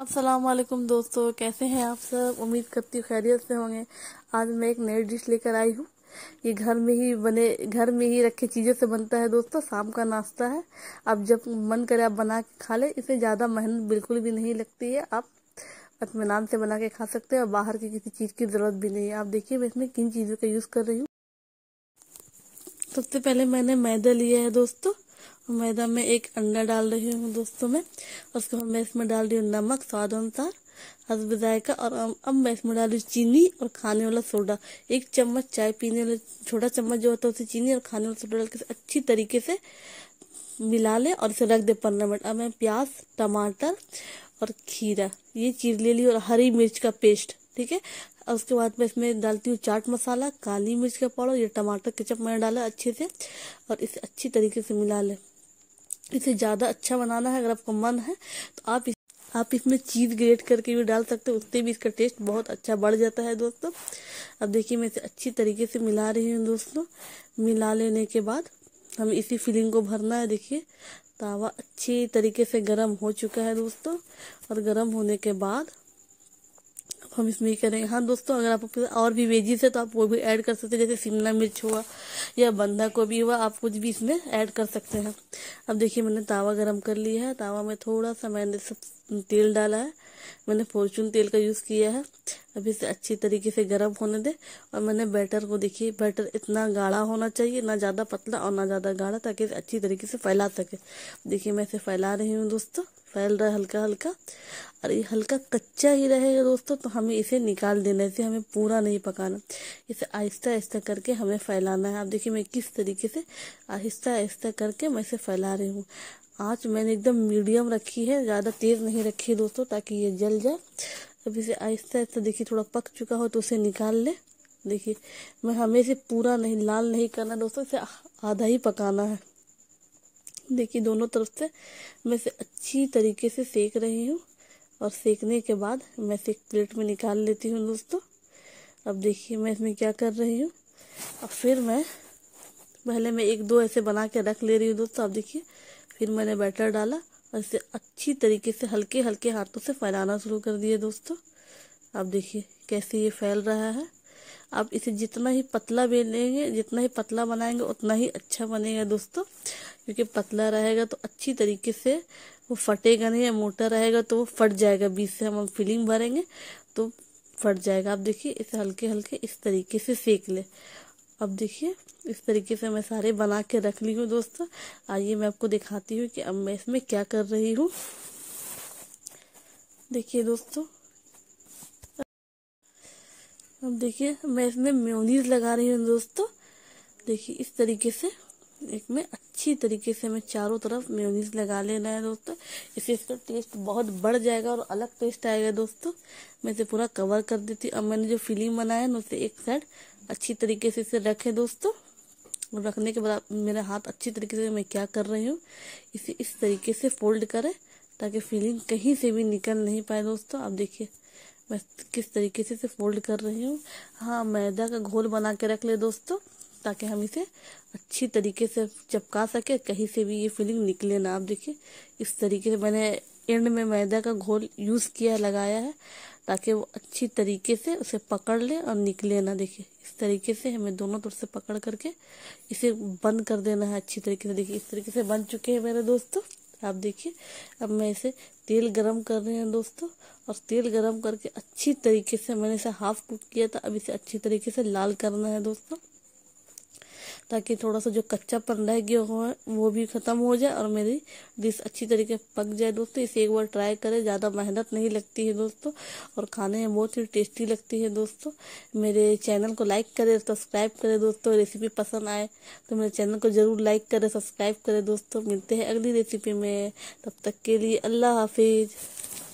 असलम दोस्तों कैसे हैं आप सब उम्मीद करती हूँ खैरियत से होंगे आज मैं एक नई डिश लेकर आई हूँ ये घर में ही बने घर में ही रखे चीज़ों से बनता है दोस्तों शाम का नाश्ता है अब जब मन करे आप बना के खा ले इसे ज़्यादा मेहनत बिल्कुल भी नहीं लगती है आप अतमान से बना के खा सकते हैं और बाहर की किसी चीज़ की ज़रूरत भी नहीं है आप देखिए मैं इसमें किन चीज़ों का यूज़ कर रही हूँ सबसे पहले मैंने मैदा लिया है दोस्तों मैदा में एक अंडा डाल रही हूँ दोस्तों में उसके बाद मैं इसमें डाल रही हूँ नमक स्वाद अनुसार हसबाई का और अब मैं इसमें डाल रही हूँ चीनी और खाने वाला सोडा एक चम्मच चाय पीने वाला छोटा चम्मच जो होता है उसे चीनी और खाने वाला सोडा डाल के अच्छी तरीके से मिला ले और इसे रख दे पंद्रह मिनट अब मैं प्याज टमाटर और खीरा ये चीज ले ली और हरी मिर्च का पेस्ट ठीक है और उसके बाद मैं इसमें डालती हूँ चाट मसाला काली मिर्च का पाउडर ये टमाटर केचप मैंने डाला अच्छे से और इसे अच्छी तरीके से मिला ले इसे ज़्यादा अच्छा बनाना है अगर आपको मन है तो आप इस आप इसमें चीज़ ग्रेट करके भी डाल सकते हो उससे भी इसका टेस्ट बहुत अच्छा बढ़ जाता है दोस्तों अब देखिए मैं इसे अच्छी तरीके से मिला रही हूँ दोस्तों मिला लेने के बाद हम इसी फिलिंग को भरना है देखिए तावा अच्छी तरीके से गर्म हो चुका है दोस्तों और गर्म होने के बाद हम इसमें ही करेंगे हाँ दोस्तों अगर आप और भी वेजीज है तो आप वो भी ऐड कर सकते हैं जैसे शिमला मिर्च हुआ या बंधा गोभी हुआ आप कुछ भी इसमें ऐड कर सकते हैं अब देखिए मैंने तावा गरम कर लिया है तावा में थोड़ा सा मैंने सब तेल डाला है मैंने फॉर्चून तेल का यूज़ किया है अब इसे अच्छी तरीके से गर्म होने दे और मैंने बैटर को देखिए बैटर इतना गाढ़ा होना चाहिए ना ज़्यादा पतला और ना ज़्यादा गाढ़ा ताकि इसे अच्छी तरीके से फैला सके देखिए मैं इसे फैला रही हूँ दोस्तों फैल रहा है हल्का हल्का और ये हल्का कच्चा ही रहेगा दोस्तों तो हमें इसे निकाल देना है इसे हमें पूरा नहीं पकाना इसे आहिस्ता आहिस्ता करके हमें फैलाना है आप देखिए मैं किस तरीके से आहिस्ता आहिस्ता करके मैं इसे फैला रही हूँ आँच मैंने एकदम मीडियम रखी है ज़्यादा तेज़ नहीं रखी है दोस्तों ताकि ये जल जाए अब इसे आहिस्ता आहिस्ता देखिए थोड़ा पक चुका हो तो उसे निकाल ले देखिए मैं हमें इसे पूरा नहीं लाल नहीं करना दोस्तों इसे आधा ही पकाना है देखिए दोनों तरफ से मैं इसे अच्छी तरीके से सेक रही हूँ और सेकने के बाद मैं इसे एक प्लेट में निकाल लेती हूँ दोस्तों अब देखिए मैं इसमें क्या कर रही हूँ और फिर मैं पहले मैं एक दो ऐसे बना के रख ले रही हूँ दोस्तों आप देखिए फिर मैंने बैटर डाला और इसे अच्छी तरीके से हल्के हल्के हाथों से फैलाना शुरू कर दिए दोस्तों आप देखिए कैसे ये फैल रहा है आप इसे जितना ही पतला बेलेंगे जितना ही पतला बनाएंगे उतना ही अच्छा बनेगा दोस्तों क्योंकि पतला रहेगा तो अच्छी तरीके से वो फटेगा नहीं या मोटा रहेगा तो वो फट जाएगा बीच से हम फिलिंग भरेंगे तो फट जाएगा आप देखिए इसे हल्के हल्के इस तरीके से सेक ले अब देखिए इस तरीके से मैं सारे बना के रख ली हूँ दोस्तों आइए मैं आपको दिखाती हूँ कि अब मैं इसमें क्या कर रही हूँ देखिए दोस्तों अब देखिए मैं इसमें म्योनीज लगा रही हूँ दोस्तों देखिए इस तरीके से एक में अच्छी तरीके से हमें चारों तरफ मेयोनीज लगा लेना है दोस्तों इससे इसका टेस्ट बहुत बढ़ जाएगा और अलग टेस्ट आएगा दोस्तों मैं इसे पूरा कवर कर देती अब मैंने जो फिलिंग बनाया है ना उसे एक साइड अच्छी तरीके से इसे रखे दोस्तों और रखने के बाद मेरा हाथ अच्छी तरीके से मैं क्या कर रही हूँ इसे इस तरीके से फोल्ड करें ताकि फीलिंग कहीं से भी निकल नहीं पाए दोस्तों आप देखिए मैं किस तरीके से इसे फोल्ड कर रही हूँ हाँ मैदा का घोल बना के रख ले दोस्तों ताकि हम इसे अच्छी तरीके से चपका सके कहीं से भी ये फिलिंग निकले ना आप देखिए इस तरीके से मैंने एंड में मैदा का घोल यूज़ किया लगाया है ताकि वो अच्छी तरीके से उसे पकड़ ले और निकले ना देखिए इस तरीके से हमें दोनों तरफ से पकड़ करके इसे बंद कर देना है अच्छी तरीके से देखिए इस तरीके से बन चुके हैं मेरे दोस्तों आप देखिए अब मैं इसे तेल गरम कर रहे हैं दोस्तों और तेल गरम करके अच्छी तरीके से मैंने इसे हाफ कुक किया था अब इसे अच्छी तरीके से लाल करना है दोस्तों ताकि थोड़ा सा जो कच्चापन रह गया हो वो भी ख़त्म हो जाए और मेरी डिश अच्छी तरीके पक जाए दोस्तों इसे एक बार ट्राई करें ज़्यादा मेहनत नहीं लगती है दोस्तों और खाने में बहुत ही टेस्टी लगती है दोस्तों मेरे चैनल को लाइक करे सब्सक्राइब करे दोस्तों रेसिपी पसंद आए तो मेरे चैनल को ज़रूर लाइक करे सब्सक्राइब करे दोस्तों मिलते हैं अगली रेसिपी में तब तक के लिए अल्लाह हाफिज़